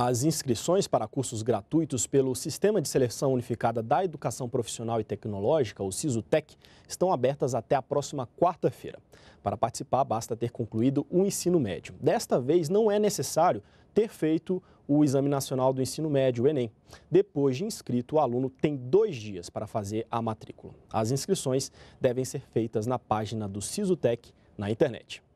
As inscrições para cursos gratuitos pelo Sistema de Seleção Unificada da Educação Profissional e Tecnológica, o SISUTEC, estão abertas até a próxima quarta-feira. Para participar, basta ter concluído o um ensino médio. Desta vez, não é necessário ter feito o Exame Nacional do Ensino Médio, o Enem. Depois de inscrito, o aluno tem dois dias para fazer a matrícula. As inscrições devem ser feitas na página do SISUTEC na internet.